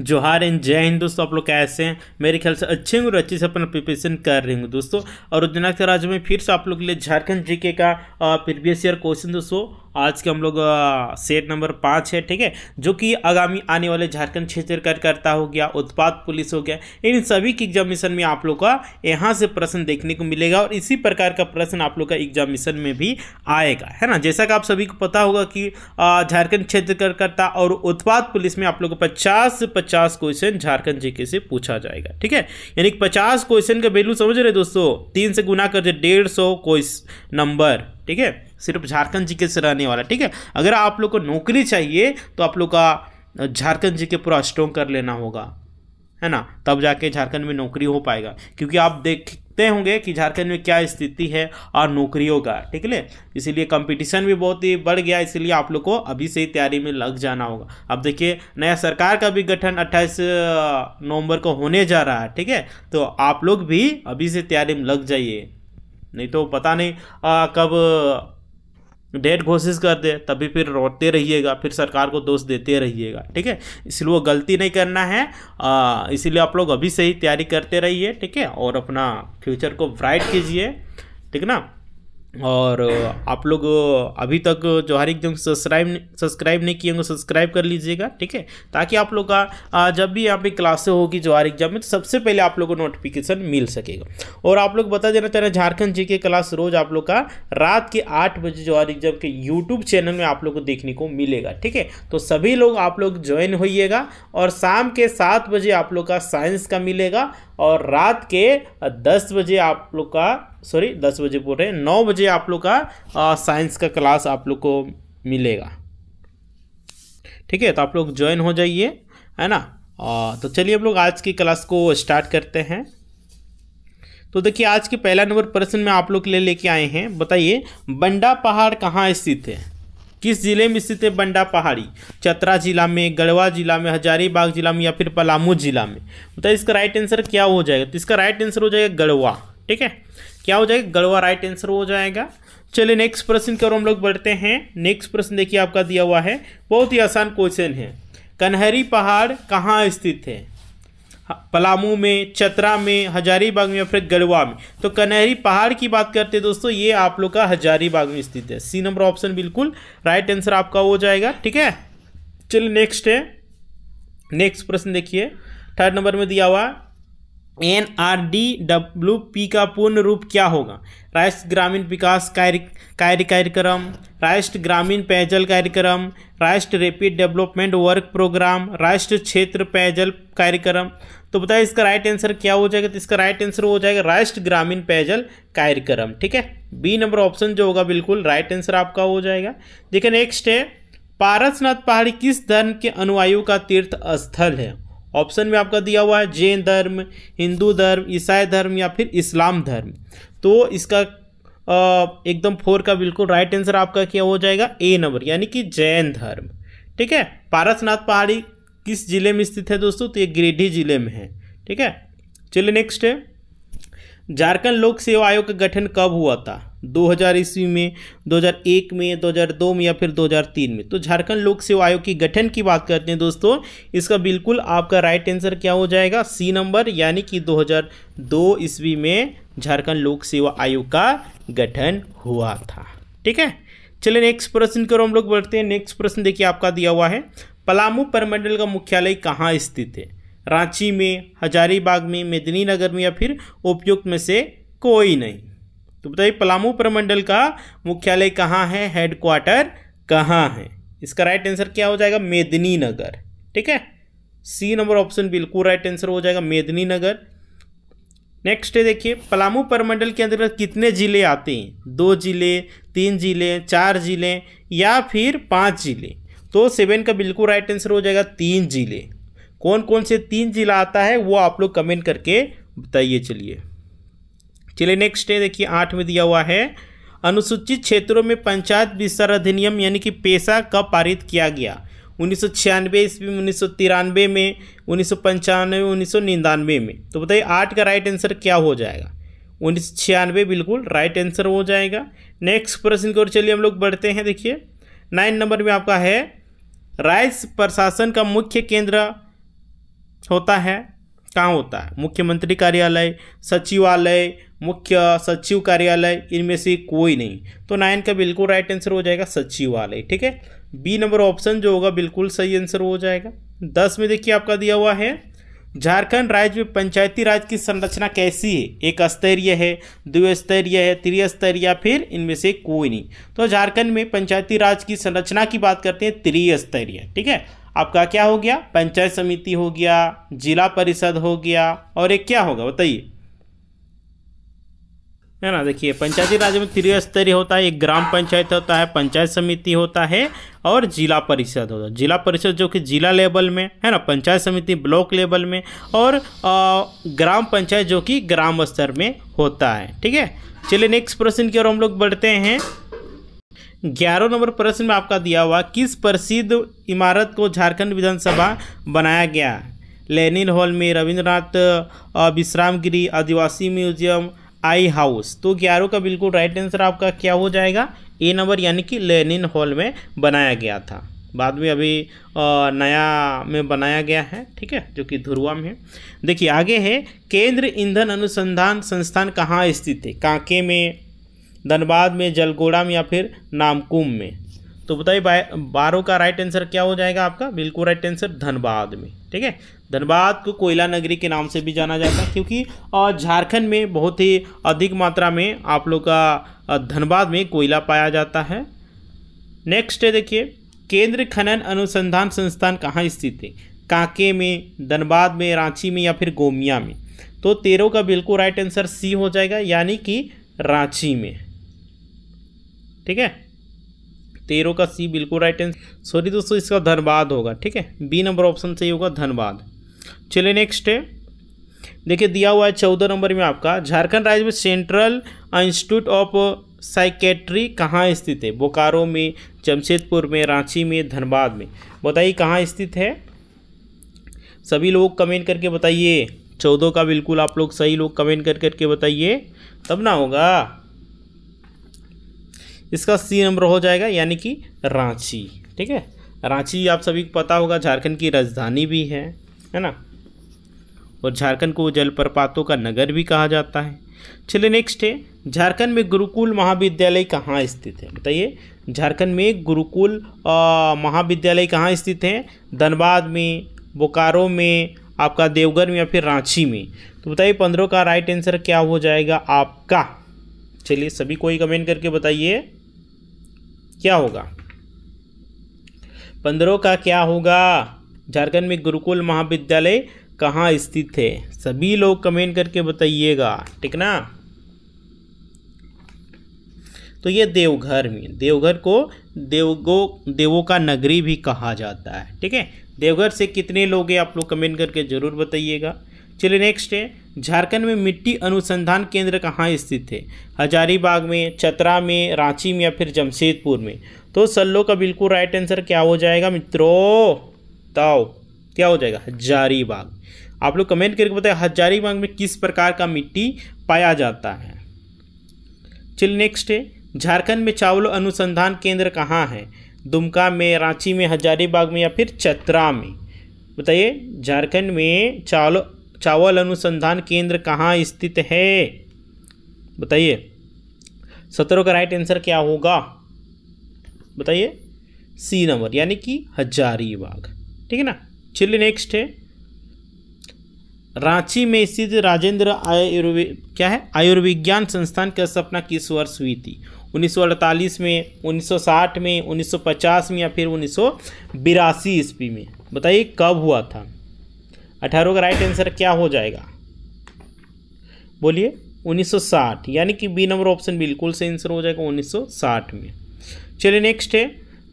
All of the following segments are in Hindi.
जोहार इन जय हिंद दोस्तों आप लोग कैसे हैं मेरे ख्याल से अच्छे हूँ और अच्छे से अपना प्रिपरेशन कर रही हूँ दोस्तों और उद्यनाथ के राज्य में फिर से आप लोग के लिए झारखंड जीके का प्रीवियस ईयर क्वेश्चन दोस्तों आज के हम लोग सेट नंबर पाँच है ठीक है जो कि आगामी आने वाले झारखंड क्षेत्र कार्यकर्ता हो गया उत्पाद पुलिस हो गया इन सभी के एग्जामिशन में आप लोग का यहाँ से प्रश्न देखने को मिलेगा और इसी प्रकार का प्रश्न आप लोग का एग्जामिशन में भी आएगा है ना जैसा कि आप सभी को पता होगा कि झारखंड क्षेत्र कार्यकर्ता और उत्पाद पुलिस में आप लोग को पचास पचास क्वेश्चन झारखंड जीके से पूछा जाएगा ठीक है यानी पचास क्वेश्चन का वैल्यू समझ रहे दोस्तों तीन से गुना कर दे डेढ़ सौ क्वेश्चन नंबर ठीक है सिर्फ झारखंड जीके से रहने वाला ठीक है अगर आप लोग को नौकरी चाहिए तो आप लोग का झारखंड जी पूरा स्ट्रोंग कर लेना होगा है ना तब जाके झारखंड में नौकरी हो पाएगा क्योंकि आप देख देखते होंगे कि झारखंड में क्या स्थिति है और नौकरियों का ठीक है इसीलिए कंपटीशन भी बहुत ही बढ़ गया इसलिए आप लोग को अभी से ही तैयारी में लग जाना होगा अब देखिए नया सरकार का भी गठन अट्ठाईस नवंबर को होने जा रहा है ठीक है तो आप लोग भी अभी से तैयारी में लग जाइए नहीं तो पता नहीं आ, कब डेट घोषित कर दे तभी फिर रोते रहिएगा फिर सरकार को दोष देते रहिएगा ठीक है इसलिए वो गलती नहीं करना है इसीलिए आप लोग अभी से ही तैयारी करते रहिए ठीक है और अपना फ्यूचर को ब्राइट कीजिए ठीक ना और आप लोग अभी तक जो हर एक सब्सक्राइब सब्सक्राइब नहीं किए होंगे सब्सक्राइब कर लीजिएगा ठीक है ताकि आप लोग का जब भी यहाँ पे क्लासे होगी जो हर एग्जाम में तो सबसे पहले आप लोग को नोटिफिकेशन मिल सकेगा और आप लोग बता देना चाह रहे झारखंड जी के क्लास रोज आप लोग का रात के आठ बजे जो हर एग्जाम के यूट्यूब चैनल में आप लोग को देखने को मिलेगा ठीक है तो सभी लोग आप लोग ज्वाइन होइएगा और शाम के सात बजे आप लोग का साइंस का मिलेगा और रात के दस बजे आप लोग का सॉरी दस बजे बोल रहे हैं नौ बजे बजे आप लोग का साइंस का क्लास आप लोग को मिलेगा ठीक है तो आप लोग ज्वाइन हो जाइए है ना आ, तो चलिए हम लोग आज की क्लास को स्टार्ट करते हैं तो देखिए आज के पहला नंबर प्रश्न में आप लोग के लिए लेके आए हैं बताइए बंडा पहाड़ कहाँ स्थित है किस जिले में स्थित है बंडा पहाड़ी चतरा जिला में गढ़वा जिला में हजारीबाग जिला में या फिर पलामू जिला में बताइए इसका राइट आंसर क्या हो जाएगा तो इसका राइट आंसर हो जाएगा गढ़वा ठीक है क्या हो जाएगा गढ़वा राइट आंसर हो जाएगा चलिए नेक्स्ट प्रश्न की ओर हम लोग बढ़ते हैं नेक्स्ट प्रश्न देखिए आपका दिया हुआ है बहुत ही आसान क्वेश्चन है कन्हरी पहाड़ कहाँ स्थित है हाँ, पलामू में चतरा में हजारीबाग में या फिर गढ़वा में तो कन्हरी पहाड़ की बात करते हैं दोस्तों ये आप लोग का हजारीबाग में स्थित है सी नंबर ऑप्शन बिल्कुल राइट आंसर आपका हो जाएगा ठीक है चलिए नेक्स्ट है नेक्स्ट प्रश्न देखिए थर्ड नंबर में दिया हुआ N R D W P का पूर्ण रूप क्या होगा राष्ट्र ग्रामीण विकास कार्य कार्य कार्यक्रम राष्ट्र ग्रामीण पेयजल कार्यक्रम राष्ट्र रेपिड डेवलपमेंट वर्क प्रोग्राम राष्ट्र क्षेत्र पेयजल कार्यक्रम तो बताइए इसका राइट आंसर क्या हो जाएगा तो इसका राइट आंसर हो जाएगा राष्ट्र ग्रामीण पेयजल कार्यक्रम ठीक है बी नंबर ऑप्शन जो होगा बिल्कुल राइट आंसर आपका हो जाएगा देखिए नेक्स्ट है पारसनाथ पहाड़ी किस धर्म के अनुयायियों का तीर्थ स्थल है ऑप्शन में आपका दिया हुआ है जैन धर्म हिंदू धर्म ईसाई धर्म या फिर इस्लाम धर्म तो इसका एकदम फोर का बिल्कुल राइट आंसर आपका क्या हो जाएगा ए नंबर यानी कि जैन धर्म ठीक है पारसनाथ पहाड़ी किस जिले में स्थित है दोस्तों तो ये गिरिडीह जिले में है ठीक है चलिए नेक्स्ट है झारखंड लोक सेवा आयोग का गठन कब हुआ था 2000 ईस्वी में 2001 में 2002 में या फिर 2003 में तो झारखंड लोक सेवा आयोग की गठन की बात करते हैं दोस्तों इसका बिल्कुल आपका राइट आंसर क्या हो जाएगा सी नंबर यानी कि 2002 ईस्वी में झारखंड लोक सेवा आयोग का गठन हुआ था ठीक है चलिए नेक्स्ट प्रश्न करो हम लोग बढ़ते हैं नेक्स्ट प्रश्न देखिए आपका दिया हुआ है पलामू परमंडल का मुख्यालय कहाँ स्थित है रांची में हजारीबाग में मेदिनी नगर में या फिर उपयुक्त में से कोई नहीं तो बताइए पलामू प्रमंडल का मुख्यालय कहाँ है हेडक्वार्टर कहाँ है इसका राइट आंसर क्या हो जाएगा मेदिनी नगर ठीक है सी नंबर ऑप्शन बिल्कुल राइट आंसर हो जाएगा मेदिनी नगर नेक्स्ट है देखिए पलामू परमंडल के अंतर्गत कितने ज़िले आते हैं दो ज़िले तीन ज़िले चार ज़िले या फिर पाँच ज़िले तो सेवन का बिल्कुल राइट आंसर हो जाएगा तीन ज़िले कौन कौन से तीन ज़िला आता है वो आप लोग कमेंट करके बताइए चलिए चलिए नेक्स्ट है देखिए आठ में दिया हुआ है अनुसूचित क्षेत्रों में पंचायत विस्तार अधिनियम यानी कि पेशा कब पारित किया गया उन्नीस सौ छियानवे ईस्वी में उन्नीस सौ तिरानवे में उन्नीस सौ पंचानवे उन्नीस सौ निन्यानवे में तो बताइए आठ का राइट आंसर क्या हो जाएगा उन्नीस सौ छियानवे बिल्कुल राइट आंसर हो जाएगा नेक्स्ट प्रश्न की ओर चलिए हम लोग बढ़ते हैं देखिए नाइन नंबर में आपका है राज्य प्रशासन का मुख्य केंद्र होता है कहाँ होता है मुख्यमंत्री कार्यालय सचिवालय मुख्य सचिव कार्यालय इनमें से कोई नहीं तो नाइन का बिल्कुल राइट आंसर हो जाएगा सचिवालय ठीक है बी नंबर ऑप्शन जो होगा बिल्कुल सही आंसर हो जाएगा दस में देखिए आपका दिया हुआ है झारखंड राज्य में पंचायती राज की संरचना कैसी है एक स्तरीय है द्विस्तरीय है त्रिस्तरीय या फिर इनमें से कोई नहीं तो झारखंड में पंचायती राज की संरचना की बात करते हैं त्रिस्तरीय ठीक है आपका क्या हो गया पंचायत समिति हो गया जिला परिषद हो गया और एक क्या होगा बताइए है ना देखिए पंचायती राज में त्रिस्तरीय होता है एक ग्राम पंचायत होता है पंचायत समिति होता है और जिला परिषद होता है जिला परिषद जो कि जिला लेवल में है ना पंचायत समिति ब्लॉक लेवल में और आ, ग्राम पंचायत जो कि ग्राम स्तर में होता है ठीक है चलिए नेक्स्ट प्रश्न की ओर हम लोग बढ़ते हैं ग्यारह नंबर प्रश्न में आपका दिया हुआ किस प्रसिद्ध इमारत को झारखंड विधानसभा बनाया गया लेनिन हॉल में रविंद्रनाथ विश्राम आदिवासी म्यूजियम आई हाउस तो ग्यारह का बिल्कुल राइट आंसर आपका क्या हो जाएगा ए नंबर यानी कि लेनिन हॉल में बनाया गया था बाद में अभी नया में बनाया गया है ठीक है जो कि धुरुआ में है देखिए आगे है केंद्र ईंधन अनुसंधान संस्थान कहाँ स्थित है कांके में धनबाद में जलगोड़ा में या फिर नामकुम में तो बताइए बारह का राइट आंसर क्या हो जाएगा आपका बिल्कुल राइट आंसर धनबाद में ठीक है धनबाद को कोयला नगरी के नाम से भी जाना जाता है क्योंकि झारखंड में बहुत ही अधिक मात्रा में आप लोग का धनबाद में कोयला पाया जाता है नेक्स्ट है देखिए केंद्र खनन अनुसंधान संस्थान कहाँ स्थित है कांके में धनबाद में रांची में या फिर गोमिया में तो तेरह का बिल्कुल राइट आंसर सी हो जाएगा यानी कि रांची में ठीक है तेरह का सी बिल्कुल राइट आंसर सॉरी दोस्तों इसका धनबाद होगा ठीक है बी नंबर ऑप्शन सही होगा धनबाद चलिए नेक्स्ट है देखिए दिया हुआ है चौदह नंबर में आपका झारखंड राज्य में सेंट्रल इंस्टीट्यूट ऑफ साइकेट्री कहाँ स्थित है बोकारो में जमशेदपुर में रांची में धनबाद में बताइए कहाँ स्थित है सभी लोग कमेंट करके बताइए चौदह का बिल्कुल आप लोग सही लोग कमेंट कर करके बताइए तब ना होगा इसका सी नंबर हो जाएगा यानी कि रांची ठीक है रांची आप सभी को पता होगा झारखंड की राजधानी भी है है ना और झारखंड को जलप्रपातों का नगर भी कहा जाता है चलिए नेक्स्ट है झारखंड में गुरुकुल महाविद्यालय कहाँ स्थित है बताइए झारखंड में गुरुकुल महाविद्यालय कहाँ स्थित है धनबाद में बोकारो में आपका देवघर में या फिर रांची में तो बताइए पंद्रह का राइट आंसर क्या हो जाएगा आपका चलिए सभी कोई कमेंट करके बताइए क्या होगा पंद्रह का क्या होगा झारखंड में गुरुकुल महाविद्यालय कहाँ स्थित है सभी लोग कमेंट करके बताइएगा ठीक ना तो ये देवघर में देवघर को देवगो देवों का नगरी भी कहा जाता है ठीक है देवघर से कितने लोग हैं आप लोग कमेंट करके ज़रूर बताइएगा चलिए नेक्स्ट है झारखंड में मिट्टी अनुसंधान केंद्र कहाँ स्थित है हजारीबाग में चतरा में रांची में या फिर जमशेदपुर में तो सल्लो का बिल्कुल राइट आंसर क्या हो जाएगा मित्रों ताओ क्या हो जाएगा हजारीबाग आप लोग कमेंट करके बताए हजारीबाग में किस प्रकार का मिट्टी पाया जाता है चलिए नेक्स्ट है झारखंड में चावल अनुसंधान केंद्र कहाँ है दुमका में रांची में हजारीबाग में या फिर चतरा में बताइए झारखंड में चावल चावल अनुसंधान केंद्र कहाँ स्थित है बताइए सत्रह का राइट आंसर क्या होगा बताइए सी नंबर यानी कि हजारीबाग ठीक है ना चलिए नेक्स्ट है रांची में स्थित राजेंद्र आयुर्वे क्या है आयुर्विज्ञान संस्थान की स्थापना किस वर्ष हुई थी 1948 में 1960 में 1950 में या फिर उन्नीस सौ ईस्वी में बताइए कब हुआ था अठारह का राइट आंसर क्या हो जाएगा बोलिए 1960 यानी कि बी नंबर ऑप्शन बिल्कुल सही आंसर हो जाएगा 1960 में चलिए नेक्स्ट है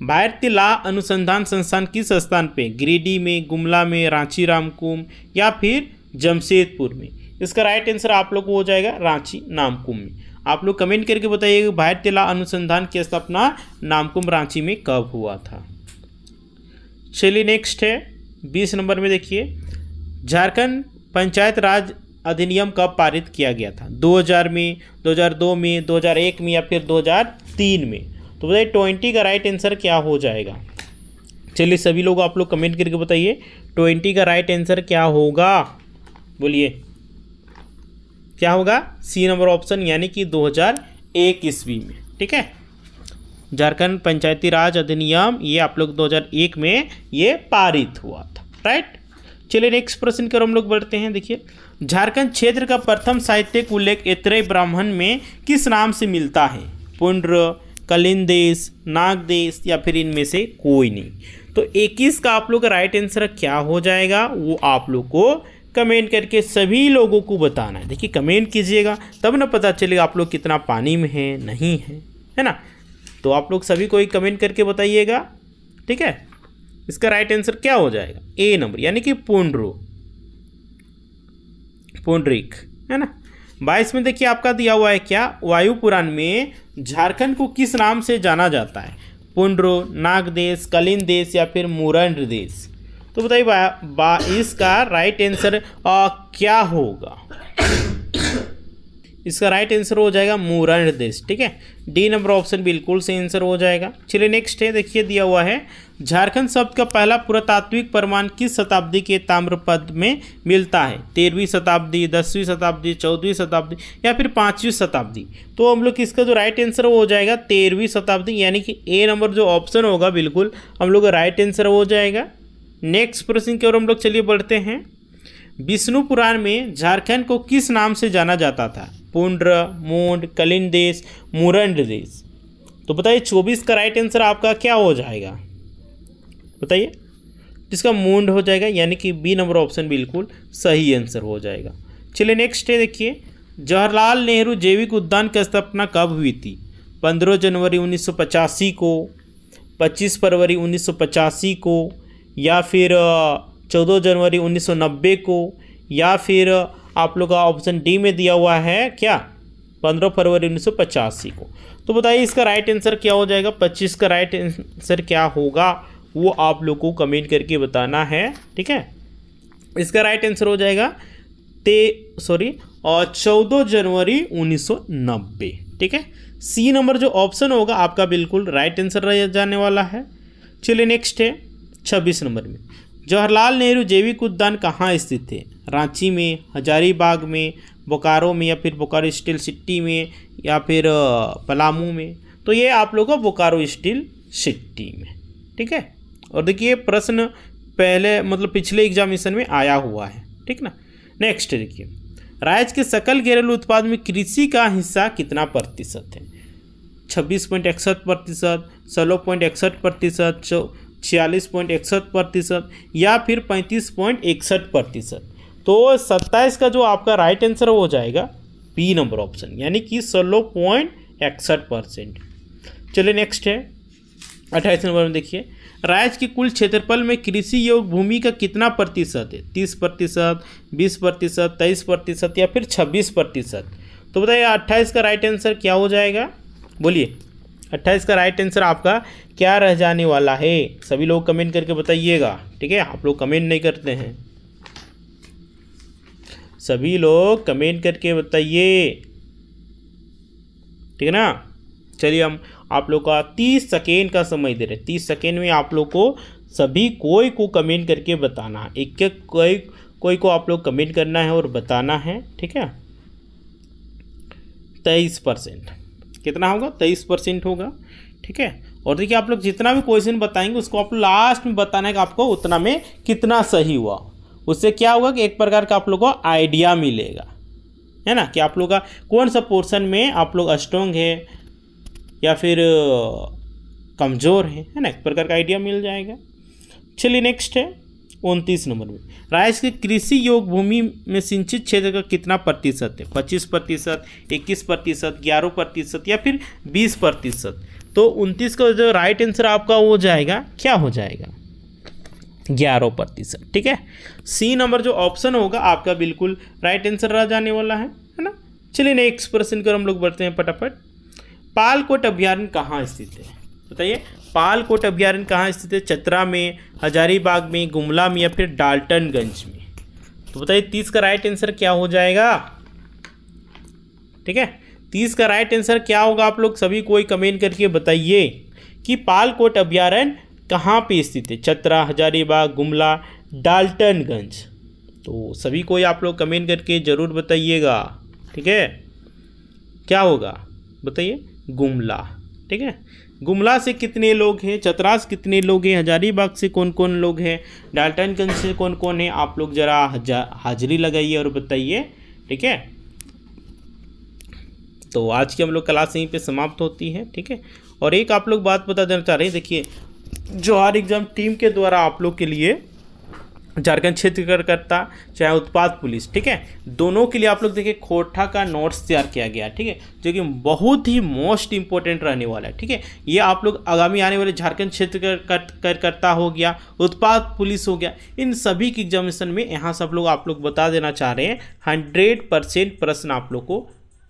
भारतीय ला अनुसंधान संस्थान किस स्थान पे गिरिडीह में गुमला में रांची रामकुम या फिर जमशेदपुर में इसका राइट आंसर आप लोग को हो जाएगा रांची नामकुम में आप लोग कमेंट करके बताइए कि भारतीय ला अनुसंधान की स्थापना नामकुम रांची में कब हुआ था चलिए नेक्स्ट है बीस नंबर में देखिए झारखंड पंचायत राज अधिनियम कब पारित किया गया था 2000 में 2002 में 2001 में या फिर 2003 में तो बताइए ट्वेंटी का राइट आंसर क्या हो जाएगा चलिए सभी लोग आप लोग कमेंट करके बताइए ट्वेंटी का राइट आंसर क्या होगा बोलिए क्या होगा सी नंबर ऑप्शन यानी कि 2001 ईस्वी में ठीक है झारखंड पंचायती राज अधिनियम ये आप लोग 2001 में ये पारित हुआ था राइट चलिए नेक्स्ट प्रश्न की ओर हम लोग बढ़ते हैं देखिए झारखंड क्षेत्र का प्रथम साहित्यिक उल्लेख इतरे ब्राह्मण में किस नाम से मिलता है पुण्र कलिंदेश नागदेश या फिर इनमें से कोई नहीं तो 21 का आप लोग का राइट आंसर क्या हो जाएगा वो आप लोग को कमेंट करके सभी लोगों को बताना है देखिए कमेंट कीजिएगा तब ना पता चलेगा आप लोग कितना पानी में है नहीं है है ना तो आप लोग सभी को एक कमेंट करके बताइएगा ठीक है इसका राइट आंसर क्या हो जाएगा ए नंबर यानी कि पुंड्रू पुंड्रिक है ना बाईस में देखिए आपका दिया हुआ है क्या वायु पुराण में झारखंड को किस नाम से जाना जाता है पुंड्रो नागदेश कलिन देश या फिर मुरंड देश तो बताइए बाईस का राइट आंसर क्या होगा इसका राइट आंसर हो जाएगा मुरंड देश ठीक है डी नंबर ऑप्शन बिल्कुल सही आंसर हो जाएगा चलिए नेक्स्ट है देखिए दिया हुआ है झारखंड शब्द का पहला पुरातात्विक प्रमाण किस शताब्दी के ताम्रपद में मिलता है तेरहवीं शताब्दी दसवीं शताब्दी चौदहवीं शताब्दी या फिर पाँचवीं शताब्दी तो हम लोग इसका जो राइट आंसर वो हो जाएगा तेरहवीं शताब्दी यानी कि ए नंबर जो ऑप्शन होगा बिल्कुल हम लोग का राइट आंसर हो जाएगा नेक्स्ट प्रश्न की ओर हम लोग चलिए बढ़ते हैं विष्णु पुराण में झारखंड को किस नाम से जाना जाता था पुण्र मुंड कलिन देश मुरंड देश तो बताइए चौबीस का राइट आंसर आपका क्या हो जाएगा बताइए जिसका मूंड हो जाएगा यानी कि बी नंबर ऑप्शन बिल्कुल सही आंसर हो जाएगा चलिए नेक्स्ट है देखिए जवाहरलाल नेहरू जैविक उद्यान की स्थापना कब हुई थी पंद्रह जनवरी उन्नीस को पच्चीस फरवरी उन्नीस को या फिर चौदह जनवरी उन्नीस को या फिर आप लोग का ऑप्शन डी में दिया हुआ है क्या पंद्रह फरवरी उन्नीस को तो बताइए इसका राइट आंसर क्या हो जाएगा पच्चीस का राइट आंसर क्या होगा वो आप लोग को कमेंट करके बताना है ठीक है इसका राइट आंसर हो जाएगा ते सॉरी और चौदह जनवरी 1990 ठीक है सी नंबर जो ऑप्शन होगा आपका बिल्कुल राइट आंसर रह जाने वाला है चलिए नेक्स्ट है छब्बीस नंबर में जवाहरलाल नेहरू जैविक उद्यान कहाँ स्थित है रांची में हजारीबाग में बोकारो में या फिर बोकारो स्टील सिटी में या फिर पलामू में तो ये आप लोगों का बोकारो स्टील सिटी में ठीक है और देखिए प्रश्न पहले मतलब पिछले एग्जामिनेशन में आया हुआ है ठीक ना नेक्स्ट देखिए राज्य के सकल घरेलू उत्पाद में कृषि का हिस्सा कितना प्रतिशत है छब्बीस पॉइंट इकसठ प्रतिशत सोलह पॉइंट इकसठ प्रतिशत छियालीस पॉइंट इकसठ प्रतिशत या फिर पैंतीस पॉइंट इकसठ प्रतिशत तो सत्ताईस का जो आपका राइट आंसर हो जाएगा बी नंबर ऑप्शन यानी कि सोलह पॉइंट इकसठ परसेंट चलिए नेक्स्ट है अट्ठाईस नंबर में देखिए राज्य के कुल क्षेत्रफल में कृषि योग भूमि का कितना प्रतिशत है तीस प्रतिशत बीस प्रतिशत तेईस प्रतिशत या फिर छब्बीस प्रतिशत तो बताइए अट्ठाईस का राइट आंसर क्या हो जाएगा बोलिए अट्ठाईस का राइट आंसर आपका क्या रह जाने वाला है सभी लोग कमेंट करके बताइएगा ठीक है आप लोग कमेंट नहीं करते हैं सभी लोग कमेंट करके बताइए ठीक है ना चलिए हम आप लोग का तीस सेकेंड का समय दे रहे तीस सेकेंड में आप लोग को सभी कोई को कमेंट करके बताना एक एक कोई कोई को आप लोग कमेंट करना है और बताना है ठीक है तेईस परसेंट कितना होगा तेईस परसेंट होगा ठीक है और देखिए आप लोग जितना भी क्वेश्चन बताएंगे उसको आप लास्ट में बताना है कि आपको उतना में कितना सही हुआ उससे क्या होगा कि एक प्रकार का आप लोग को आइडिया मिलेगा है ना कि आप लोग का कौन सा पोर्शन में आप लोग स्ट्रॉन्ग है या फिर कमज़ोर है है ना एक प्रकार का आइडिया मिल जाएगा चलिए नेक्स्ट है उनतीस नंबर में राज्य के कृषि योग भूमि में सिंचित क्षेत्र का कितना प्रतिशत है पच्चीस प्रतिशत इक्कीस प्रतिशत ग्यारह प्रतिशत या फिर बीस प्रतिशत तो उनतीस का जो राइट आंसर आपका हो जाएगा क्या हो जाएगा ग्यारह प्रतिशत ठीक है सी नंबर जो ऑप्शन होगा आपका बिल्कुल राइट आंसर रह जाने वाला है है ना चलिए नेक्स्ट प्रश्न कर हम लोग बढ़ते हैं फटाफट पालकोट अभ्यारण्य कहाँ स्थित है बताइए पालकोट अभ्यारण्य कहाँ स्थित है चतरा में हजारीबाग में गुमला में या फिर डाल्टनगंज में तो बताइए तीस का राइट आंसर क्या हो जाएगा ठीक है तीस का राइट आंसर क्या होगा आप लोग सभी कोई कमेंट करके बताइए कि पालकोट अभ्यारण्य कहाँ पे स्थित है चतरा हजारीबाग गुमला डाल्टनगंज तो सभी कोई आप लोग कमेंट करके ज़रूर बताइएगा ठीक है क्या होगा बताइए गुमला ठीक है गुमला से कितने लोग हैं चतरास कितने लोग हैं हजारीबाग से कौन कौन लोग हैं डाल्टनगंज से कौन कौन है आप लोग ज़रा हाजिरी लगाइए और बताइए ठीक है तो आज की हम लोग क्लास यहीं पे समाप्त होती है ठीक है और एक आप लोग बात बता देना चाह रहे हैं देखिए जो हर एग्ज़ाम टीम के द्वारा आप लोग के लिए झारखंड क्षेत्र करता चाहे उत्पाद पुलिस ठीक है दोनों के लिए आप लोग देखिए खोटा का नोट्स तैयार किया गया ठीक है जो कि बहुत ही मोस्ट इंपॉर्टेंट रहने वाला है ठीक है ये आप लोग आगामी आने वाले झारखंड क्षेत्र कर, कर, कर करता हो गया उत्पाद पुलिस हो गया इन सभी की एग्जामिनेशन में यहाँ सब लोग आप लोग बता देना चाह रहे हैं हंड्रेड परसेंट प्रश्न आप लोग को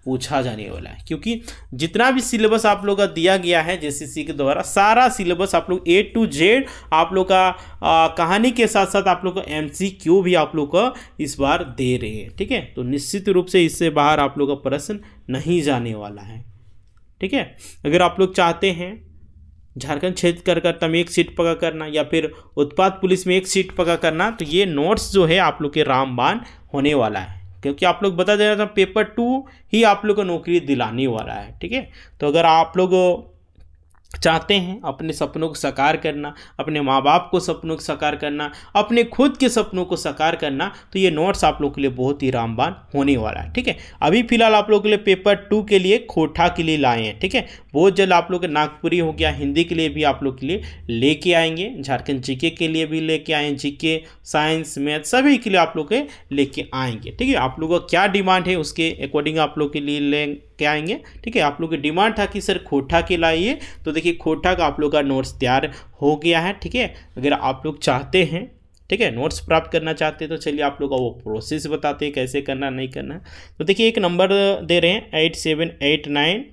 पूछा जाने वाला है क्योंकि जितना भी सिलेबस आप लोग का दिया गया है जे के द्वारा सारा सिलेबस आप लोग ए टू जेड आप लोग का आ, कहानी के साथ साथ आप लोग का एम भी आप लोग का इस बार दे रहे हैं ठीक है तो निश्चित रूप से इससे बाहर आप लोग का प्रश्न नहीं जाने वाला है ठीक है अगर आप लोग चाहते हैं झारखंड क्षेत्र कर कर में एक सीट पका करना या फिर उत्पाद पुलिस में एक सीट पका करना तो ये नोट्स जो है आप लोग के रामबान होने वाला है क्योंकि आप लोग बता दे रहा था पेपर टू ही आप लोग को नौकरी दिलाने वाला है ठीक है तो अगर आप लोग चाहते हैं अपने सपनों को साकार करना अपने माँ बाप को सपनों को साकार करना अपने खुद के सपनों को साकार करना तो ये नोट्स आप लोग के लिए बहुत ही रामबान होने वाला है ठीक है अभी फिलहाल आप लोग के लिए पेपर टू के लिए खोठा के लिए लाए हैं ठीक है बहुत जल्द आप लोग के नागपुरी हो गया हिंदी के लिए भी आप लोग के लिए लेके आएंगे झारखंड जीके के लिए भी लेके आए जीके साइंस मैथ सभी के लिए आप लोग के लेके आएंगे ठीक है आप लोगों का क्या डिमांड है उसके अकॉर्डिंग आप लोग के लिए क्या आएंगे ठीक है आप लोग की डिमांड था कि सर खोटा के लाइए तो देखिए खोटा का आप लोग का नोट्स तैयार हो गया है ठीक है अगर आप लोग चाहते हैं ठीक है नोट्स प्राप्त करना चाहते हैं तो चलिए आप लोग का वो प्रोसेस बताते हैं कैसे करना नहीं करना तो देखिए एक नंबर दे रहे हैं eight seven eight nine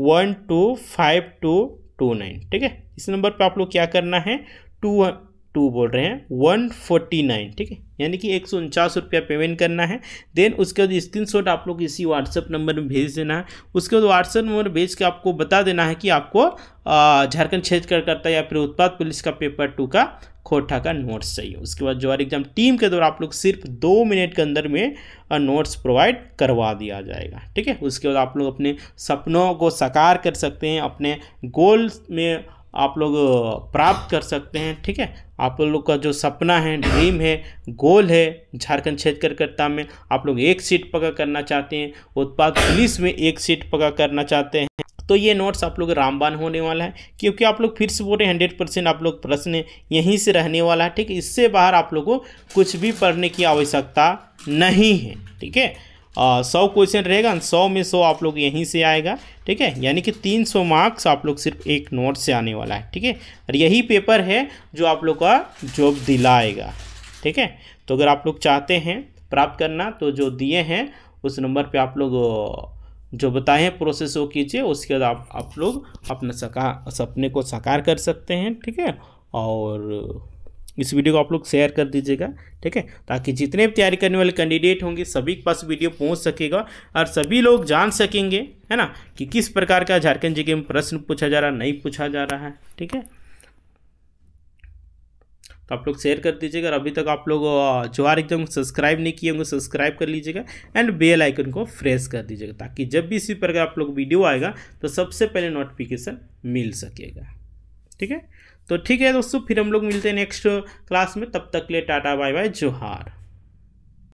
one two five two two nine ठीक है इस नंबर पे आप लोग क्या करना है टू टू बोल रहे हैं वन फोर्टी नाइन ठीक है यानी कि एक सौ उनचास रुपया पेमेंट करना है देन उसके बाद स्क्रीन शॉट आप लोग इसी व्हाट्सअप नंबर में भेज देना है उसके बाद व्हाट्सएप नंबर भेज के आपको बता देना है कि आपको झारखंड क्षेत्र है या फिर उत्पाद पुलिस का पेपर टू का खोटा का नोट्स चाहिए उसके बाद जो एग्जाम टीम के द्वारा आप लोग सिर्फ दो मिनट के अंदर में नोट्स प्रोवाइड करवा दिया जाएगा ठीक है उसके बाद आप लोग अपने सपनों को साकार कर सकते हैं अपने गोल्स में आप लोग प्राप्त कर सकते हैं ठीक है आप लोग का जो सपना है ड्रीम है गोल है झारखंड क्षेत्र कार्यकर्ता में आप लोग एक सीट पका करना चाहते हैं उत्पाद पुलिस में एक सीट पका करना चाहते हैं तो ये नोट्स आप लोग रामबान होने वाला है क्योंकि आप लोग फिर से बोल रहे हंड्रेड परसेंट आप लोग प्रश्न यहीं से रहने वाला है ठीक इससे बाहर आप लोग को कुछ भी पढ़ने की आवश्यकता नहीं है ठीक है सौ क्वेश्चन रहेगा सौ में सौ आप लोग यहीं से आएगा ठीक है यानी कि तीन सौ मार्क्स आप लोग सिर्फ एक नोट से आने वाला है ठीक है और यही पेपर है जो आप लोग का जॉब दिलाएगा ठीक है तो अगर आप लोग चाहते हैं प्राप्त करना तो जो दिए हैं उस नंबर पे आप लोग जो बताएं हैं प्रोसेस वो कीजिए उसके बाद आप आप लोग अपने सका सपने को साकार कर सकते हैं ठीक है और इस वीडियो को आप लोग शेयर कर दीजिएगा ठीक है ताकि जितने भी तैयारी करने वाले कैंडिडेट होंगे सभी के पास वीडियो पहुंच सकेगा और सभी लोग जान सकेंगे है ना कि किस प्रकार का झारखंड जी में प्रश्न पूछा जा रहा नहीं पूछा जा रहा है ठीक है तो आप लोग शेयर कर दीजिएगा अभी तक आप लोग आर एकदम सब्सक्राइब नहीं किए होंगे सब्सक्राइब कर लीजिएगा एंड बेल आइकन को प्रेस कर दीजिएगा ताकि जब भी इसी प्रकार आप लोग वीडियो आएगा तो सबसे पहले नोटिफिकेशन मिल सकेगा ठीक है तो ठीक है दोस्तों फिर हम लोग मिलते हैं नेक्स्ट क्लास में तब तक के लिए टाटा बाय बाय जोहार